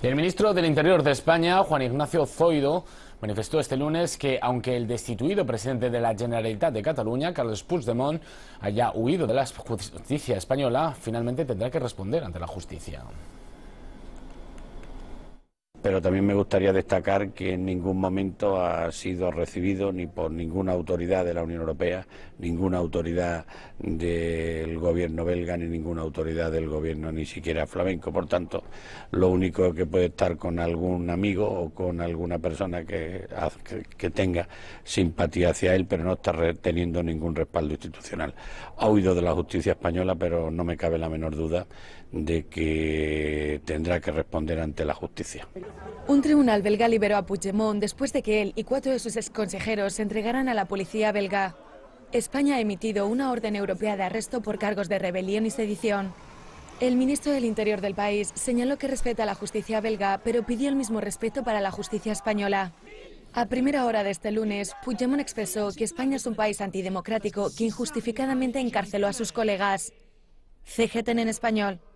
El ministro del Interior de España, Juan Ignacio Zoido, manifestó este lunes que, aunque el destituido presidente de la Generalitat de Cataluña, Carlos Puigdemont, haya huido de la justicia española, finalmente tendrá que responder ante la justicia. Pero también me gustaría destacar que en ningún momento ha sido recibido ni por ninguna autoridad de la Unión Europea, ninguna autoridad de gobierno belga ni ninguna autoridad del gobierno, ni siquiera flamenco. Por tanto, lo único que puede estar con algún amigo o con alguna persona que, que tenga simpatía hacia él, pero no está teniendo ningún respaldo institucional. Ha huido de la justicia española, pero no me cabe la menor duda de que tendrá que responder ante la justicia. Un tribunal belga liberó a Puigdemont después de que él y cuatro de sus consejeros... se entregaran a la policía belga. España ha emitido una orden europea de arresto por cargos de rebelión y sedición. El ministro del Interior del país señaló que respeta la justicia belga, pero pidió el mismo respeto para la justicia española. A primera hora de este lunes, Puigdemont expresó que España es un país antidemocrático que injustificadamente encarceló a sus colegas. CGTN en español.